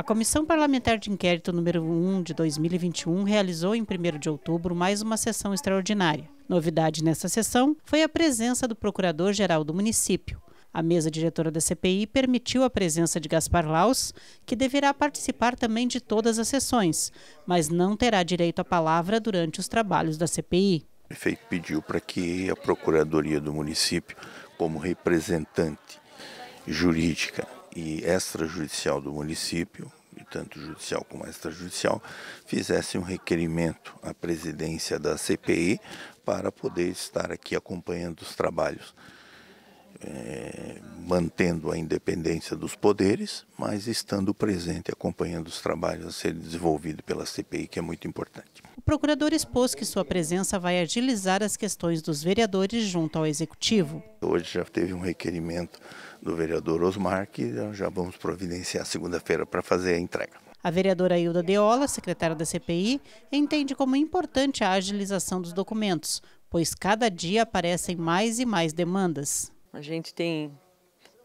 A Comissão Parlamentar de Inquérito número 1 de 2021 realizou em 1 de outubro mais uma sessão extraordinária. Novidade nessa sessão foi a presença do Procurador-Geral do município. A mesa diretora da CPI permitiu a presença de Gaspar Laus, que deverá participar também de todas as sessões, mas não terá direito à palavra durante os trabalhos da CPI. O prefeito pediu para que a Procuradoria do município, como representante jurídica e extrajudicial do município, e tanto judicial como extrajudicial, fizesse um requerimento à presidência da CPI para poder estar aqui acompanhando os trabalhos. É, mantendo a independência dos poderes, mas estando presente, acompanhando os trabalhos a serem desenvolvidos pela CPI, que é muito importante. O procurador expôs que sua presença vai agilizar as questões dos vereadores junto ao Executivo. Hoje já teve um requerimento do vereador Osmar, que já vamos providenciar segunda-feira para fazer a entrega. A vereadora Hilda Deola, secretária da CPI, entende como importante a agilização dos documentos, pois cada dia aparecem mais e mais demandas. A gente tem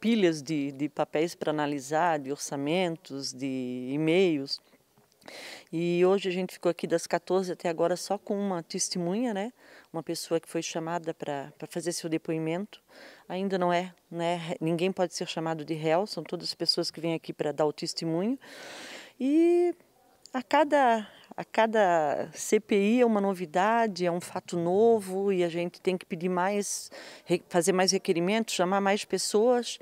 pilhas de, de papéis para analisar, de orçamentos, de e-mails. E hoje a gente ficou aqui das 14 até agora só com uma testemunha, né? Uma pessoa que foi chamada para fazer seu depoimento. Ainda não é, né? Ninguém pode ser chamado de réu, são todas as pessoas que vêm aqui para dar o testemunho. E a cada, a cada CPI é uma novidade, é um fato novo e a gente tem que pedir mais, fazer mais requerimentos, chamar mais pessoas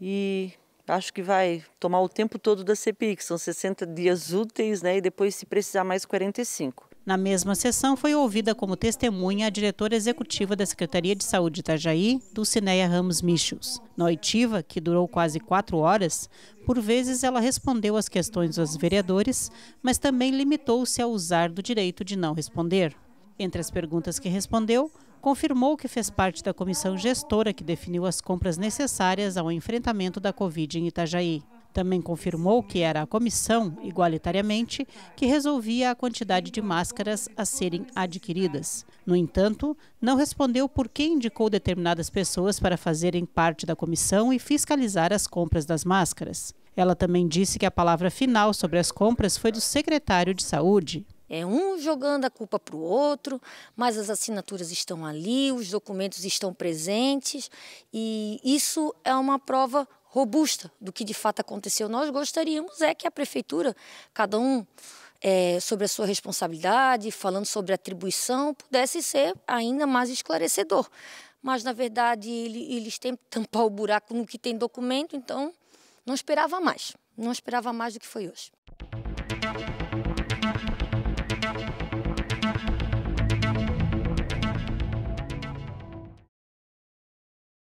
e acho que vai tomar o tempo todo da CPI, que são 60 dias úteis, né? E depois, se precisar, mais 45. Na mesma sessão, foi ouvida como testemunha a diretora executiva da Secretaria de Saúde de Itajaí, Dulcineia Ramos Michels. Na oitiva, que durou quase quatro horas, por vezes ela respondeu às questões dos vereadores, mas também limitou-se a usar do direito de não responder. Entre as perguntas que respondeu, confirmou que fez parte da comissão gestora que definiu as compras necessárias ao enfrentamento da Covid em Itajaí. Também confirmou que era a comissão, igualitariamente, que resolvia a quantidade de máscaras a serem adquiridas. No entanto, não respondeu por que indicou determinadas pessoas para fazerem parte da comissão e fiscalizar as compras das máscaras. Ela também disse que a palavra final sobre as compras foi do secretário de Saúde. É um jogando a culpa para o outro, mas as assinaturas estão ali, os documentos estão presentes e isso é uma prova robusta do que de fato aconteceu. Nós gostaríamos é que a prefeitura, cada um é, sobre a sua responsabilidade, falando sobre atribuição, pudesse ser ainda mais esclarecedor. Mas, na verdade, ele, eles têm tampar o buraco no que tem documento, então não esperava mais. Não esperava mais do que foi hoje.